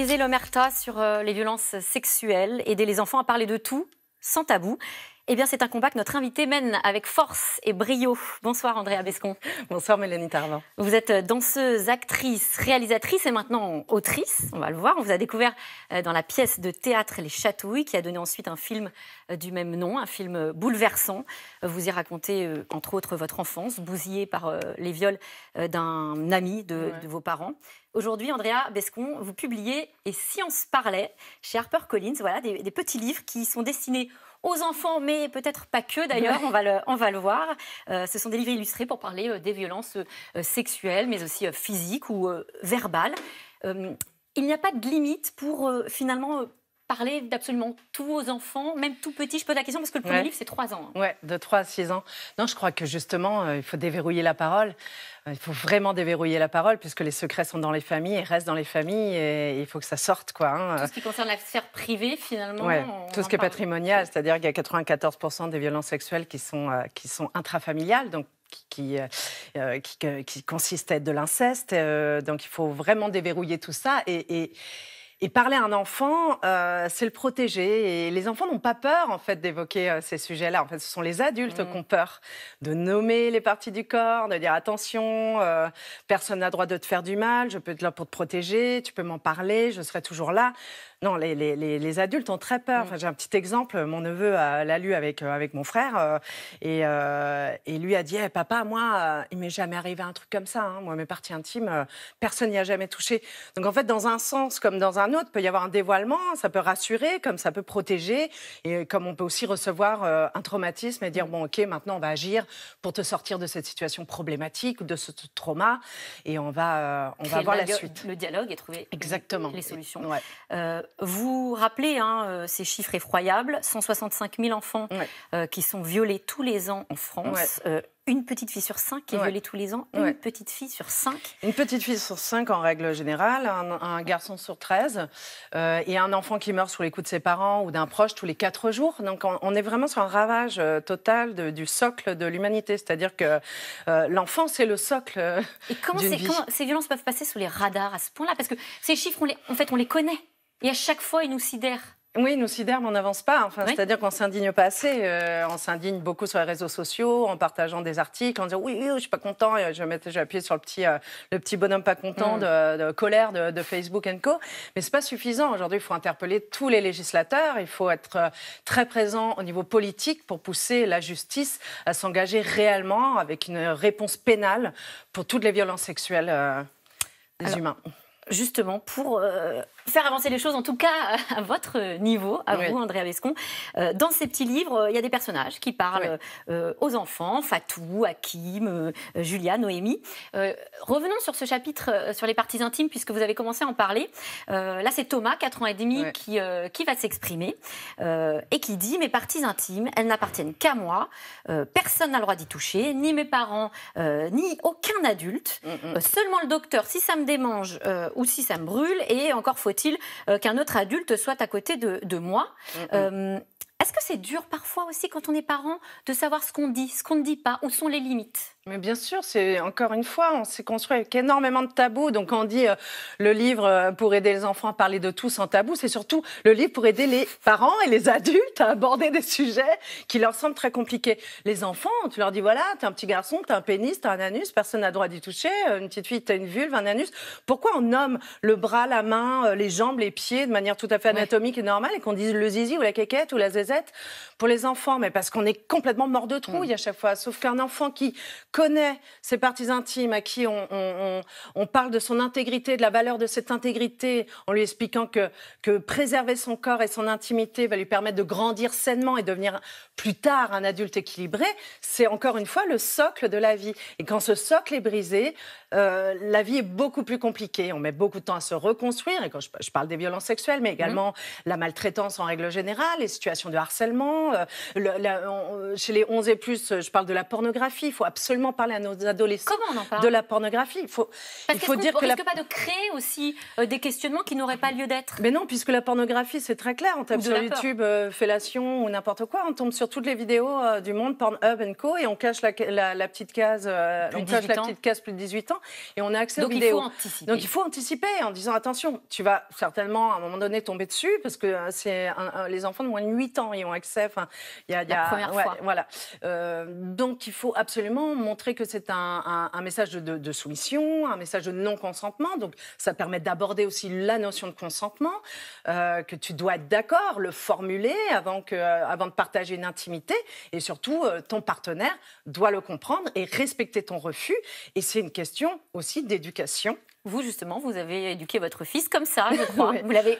briser l'omerta sur euh, les violences sexuelles, aider les enfants à parler de tout, sans tabou. Eh bien, c'est un combat que notre invité mène avec force et brio. Bonsoir Andrea Bescon. Bonsoir Mélanie Tarvin. Vous êtes euh, danseuse, actrice, réalisatrice et maintenant autrice. On va le voir. On vous a découvert euh, dans la pièce de théâtre Les Chatouilles qui a donné ensuite un film euh, du même nom, un film bouleversant. Vous y racontez entre autres votre enfance bousillée par les viols d'un ami de, vos parents. Aujourd'hui, Andrea Bescon, vous publiez Et si on se parlait chez HarperCollins, voilà, des, des, petits livres qui sont destinés aux enfants, mais peut-être pas que d'ailleurs, on, va le, voir. Euh, ce sont des livres illustrés pour parler euh, des violences euh, sexuelles, mais aussi physiques ou verbales. il n'y a pas de limite pour finalement parler d'absolument tous vos enfants, même tout petit Je pose la question parce que le premier livre, c'est 3 ans. Hein. Ouais, de 3 à 6 ans. Non, je crois que justement, euh, il faut déverrouiller la parole. Euh, il faut vraiment déverrouiller la parole puisque les secrets sont dans les familles et restent dans les familles et il faut que ça sorte. Quoi, hein. Tout ce qui concerne la sphère privée, finalement. tout ce qui est patrimonial, c'est-à-dire qu'il y a 94% des violences sexuelles qui sont, euh, qui sont intrafamiliales. Donc, qui, qui, qui à être de l'inceste. donc, il faut vraiment déverrouiller tout ça. et, et et parler à un enfant, euh, c'est le protéger. Et les enfants n'ont pas peur, en fait, d'évoquer euh, ces sujets-là. En fait, ce sont les adultes mm. qui ont peur de nommer les parties du corps, de dire attention, euh, personne n'a droit de te faire du mal, je peux être là pour te protéger, tu peux m'en parler, je serai toujours là. Non, les, adultes ont très peur. Mm. J'ai un petit exemple. Mon neveu l'a lu avec, euh, avec mon frère euh, euh, et, lui a dit «Eh, Papa, moi, il m'est jamais arrivé un truc comme ça. Hein. Moi, mes parties intimes, personne n'y a jamais touché. Donc, en fait, dans un sens comme dans un autre, peut y avoir un dévoilement. Ça peut rassurer, comme ça peut protéger. Et comme on peut aussi recevoir un traumatisme et dire mm. Bon, OK, maintenant, on va agir pour te sortir de cette situation problématique ou de ce trauma. Et on va, on va voir la suite. Le dialogue et trouver Exactement. les solutions vous rappelez hein, euh, ces chiffres effroyables 165 000 enfants euh, qui sont violés tous les ans en France. Euh, une petite fille sur cinq qui est violée tous les ans, une petite fille sur cinq. Une petite fille sur cinq en règle générale, un, garçon sur 13, et un enfant qui meurt sous les coups de ses parents ou d'un proche tous les quatre jours. Donc on, est vraiment sur un ravage total du socle de l'humanité, c'est-à-dire que l'enfant c'est le socle. Et comment, vie. comment, ces violences peuvent passer sous les radars à ce point-là Parce que ces chiffres, en fait, on les connaît. Et à chaque fois, il nous sidère. Oui, nous sidère, mais on n'avance pas. Enfin, C'est-à-dire qu'on s'indigne pas assez. Euh, on s'indigne beaucoup sur les réseaux sociaux, en partageant des articles, en disant oui, oui, je suis pas content. je vais, appuyer sur le petit, euh, le petit bonhomme pas content mm. de, colère de, de Facebook Co. Mais c'est pas suffisant. Aujourd'hui, il faut interpeller tous les législateurs. Il faut être euh, très présent au niveau politique pour pousser la justice à s'engager réellement avec une réponse pénale pour toutes les violences sexuelles des humains justement pour euh, faire avancer les choses, en tout cas à votre niveau, à vous, Andréa Bescon. Euh, dans ces petits livres, euh, il y a des personnages qui parlent aux enfants, Fatou, Hakim, Julia, Noémie. revenons sur ce chapitre sur les parties intimes, puisque vous avez commencé à en parler. là, c'est Thomas, 4 ans et demi, qui, qui va s'exprimer et qui dit « Mes parties intimes, elles n'appartiennent qu'à moi. personne n'a le droit d'y toucher, ni mes parents, ni aucun adulte. Mm, mm. seulement le docteur, si ça me démange euh, ou si ça me brûle, et encore faut-il euh, qu'un autre adulte soit à côté de, moi. Euh, est-ce que c'est dur parfois aussi quand on est parent de savoir ce qu'on dit, ce qu'on ne dit pas, où sont les limites mais bien sûr, c'est encore une fois, on s'est construit avec énormément de tabous. Donc on dit euh, le livre euh, pour aider les enfants à parler de tout sans tabou, c'est surtout le livre pour aider les parents et les adultes à aborder des sujets qui leur semblent très compliqués. Les enfants, tu leur dis voilà, t'es un petit garçon, t'as un pénis, t'as un anus, personne n'a droit d'y toucher. Euh, une petite fille, t'as une vulve, un anus. Pourquoi on nomme le bras, la main, les jambes, les pieds de manière tout à fait anatomique et normale et qu'on dise le zizi ou la quéquette ou la zézette pour les enfants Mais parce qu'on est complètement mort de trouille à chaque fois. Sauf qu'un enfant qui connaît ses parties intimes, à qui on, parle de son intégrité, de la valeur de cette intégrité, en lui expliquant que, que préserver son corps et son intimité va lui permettre de grandir sainement et devenir plus tard un adulte équilibré, c'est encore une fois le socle de la vie. Et quand ce socle est brisé, euh, la vie est beaucoup plus compliquée. On met beaucoup de temps à se reconstruire. Et quand je, parle des violences sexuelles, mais également mhm. la maltraitance en règle générale, les situations de harcèlement, euh, chez les 11 et plus, je parle de la pornographie. Il faut absolument parler à nos adolescents de la pornographie. Il faut, il faut dire que risque pas de créer aussi euh, des questionnements qui n'auraient pas lieu d'être. Mais non, puisque la pornographie, c'est très clair. On tape sur YouTube euh, fellation ou n'importe quoi. On tombe sur toutes les vidéos euh, du monde, Pornhub Co. Et on cache la, petite case, on cache la petite case plus de 18 ans. Et on a accès aux vidéos. Donc il faut anticiper. Donc il faut anticiper en disant attention, tu vas certainement à un moment donné tomber dessus parce que c'est les enfants de moins de 8 ans ils ont accès. il y a, première fois. Voilà. donc il faut absolument montrer que c'est un, message de, soumission, un message de non-consentement. Donc, ça permet d'aborder aussi la notion de consentement, euh, que tu dois être d'accord, le formuler avant, que, euh, avant de partager une intimité. Et surtout, euh, ton partenaire doit le comprendre et respecter ton refus. Et c'est une question aussi d'éducation vous, justement, vous avez éduqué votre fils comme ça, je crois. Vous l'avez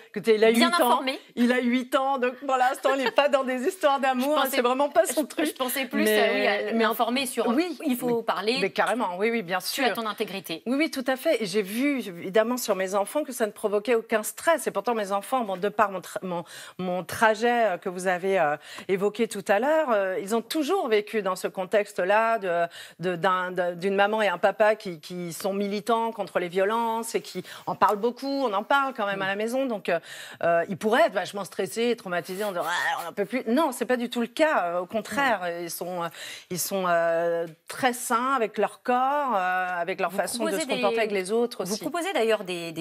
bien informé. Il a 8 ans, donc pour l'instant, il n'est pas dans des histoires d'amour. C'est vraiment pas son truc. Je pensais plus mais, euh, informé sur oui, il faut parler. Mais carrément, oui, oui, bien sûr. Tu as ton intégrité. Oui, oui, tout à fait. J'ai vu, évidemment, sur mes enfants que ça ne provoquait aucun stress. Et pourtant, mes enfants, bon, de par mon, mon, trajet euh, que vous avez euh, évoqué tout à l'heure, ils ont toujours vécu dans ce contexte-là d'une de, de, maman et un papa qui, qui sont militants contre les violences et qui en parle beaucoup. On en parle quand même à la mm. maison. Donc, euh, euh il pourrait être vachement stressé, traumatisé. On dirait, ah, on peut plus. Non, c'est pas du tout le cas. Au contraire, ils sont, euh, ils sont euh, très sains avec leur corps, avec leur façon de se comporter avec les autres aussi. Vous proposez d'ailleurs des,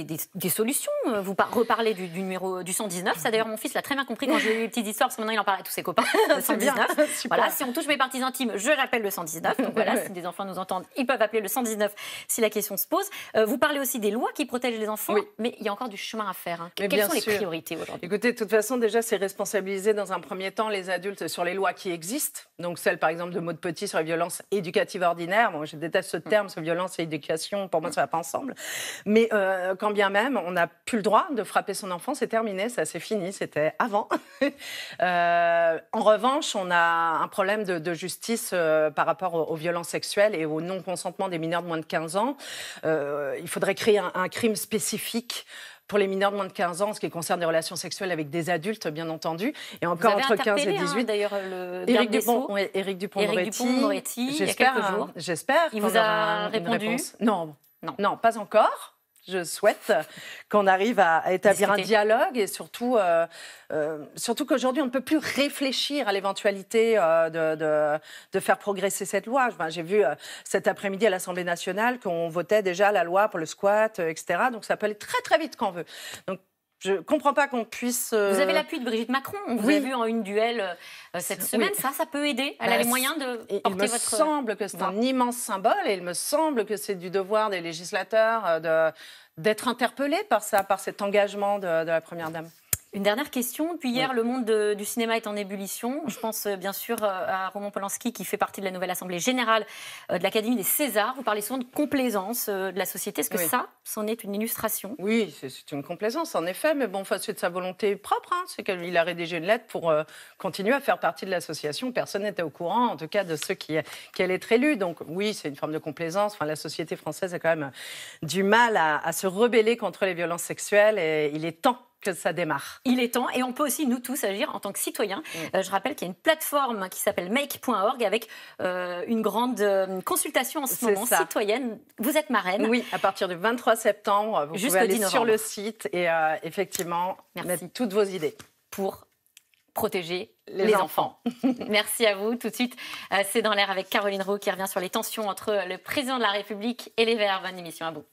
solutions. Vous reparlez du, du numéro du 119. Ça, d'ailleurs, mon fils l'a très bien compris quand j'ai eu les petites histoires, parce que maintenant, il en parle à tous ses copains. 119. voilà, si on touche mes parties intimes, je rappelle le 119. Donc voilà, si des enfants nous entendent, ils peuvent appeler le 119 si la question se pose. vous parlez aussi des lois qui protègent les enfants, mais il y a encore du chemin à faire. Hein. Quelles sont les priorités aujourd'hui Écoutez, de toute façon, déjà, c'est responsabiliser dans un premier temps les adultes sur les lois qui existent. Donc celle, par exemple, de Maud Petit sur les violences éducatives ordinaires. je déteste ce hum. terme, sur violence et éducation. Pour moi, ça ne va pas ensemble. Mais euh, quand bien même, on n'a plus le droit de frapper son enfant. C'est terminé, ça, c'est fini. C'était avant. Euh, en revanche, on a un problème de, justice euh, par rapport aux, aux, violences sexuelles et au non-consentement des mineurs de moins de 15 ans. il faudrait faudrait créer un, crime spécifique pour les mineurs de moins de 15 ans, ce qui concerne les relations sexuelles avec des adultes, bien entendu. Et encore entre 15 et 18. Hein, D'ailleurs, le Éric Dupont, oui, Éric Dupont, hein, J'espère. Il vous a répondu. non, non, pas encore je souhaite qu'on arrive à, établir un dialogue et surtout, euh, euh, surtout qu'aujourd'hui, on ne peut plus réfléchir à l'éventualité euh, de, faire progresser cette loi. J'ai vu cet après-midi à l'Assemblée nationale qu'on votait déjà la loi pour le squat, etc. Donc ça peut aller très très vite quand on veut. Je ne comprends pas qu'on puisse. Euh, vous avez l'appui de Brigitte Macron. On vous l'a vu en une duel euh, cette semaine. Ça, ça peut aider. Elle a bah, les moyens de porter votre. Il me semble que c'est un immense symbole et il me semble que c'est du devoir des législateurs euh, d'être interpellés par ça, par cet engagement de la première dame. Une dernière question. Depuis hier, le monde du cinéma est en ébullition. Je pense euh, bien sûr euh, à Roman Polanski qui fait partie de la nouvelle Assemblée générale euh, de l'Académie des Césars. Vous parlez souvent de complaisance de la société. Est-ce que ça, c'en est une illustration Oui, c'est une complaisance en effet, mais bon, c'est de sa volonté propre. Hein. C'est qu'il a rédigé une lettre pour continuer à faire partie de l'association. Personne n'était au courant, en tout cas, de ceux qui, qui allaient être élus. Donc oui, c'est une forme de complaisance. Enfin, la société française a quand même du mal à, à se rebeller contre les violences sexuelles et il est temps que ça démarre. Il est temps et on peut aussi, nous tous, agir en tant que citoyens. Mm. Euh, je rappelle qu'il y a une plateforme qui s'appelle make.org avec euh, une grande euh, consultation en ce moment citoyenne. Vous êtes marraine. Oui, à partir du 23 septembre, vous pouvez aller sur le site et effectivement Merci. mettre toutes vos idées. Pour protéger les, enfants. enfants. Merci à vous. Tout de suite, c'est dans l'air avec Caroline Roux qui revient sur les tensions entre le président de la République et les Verts. Bonne émission à vous.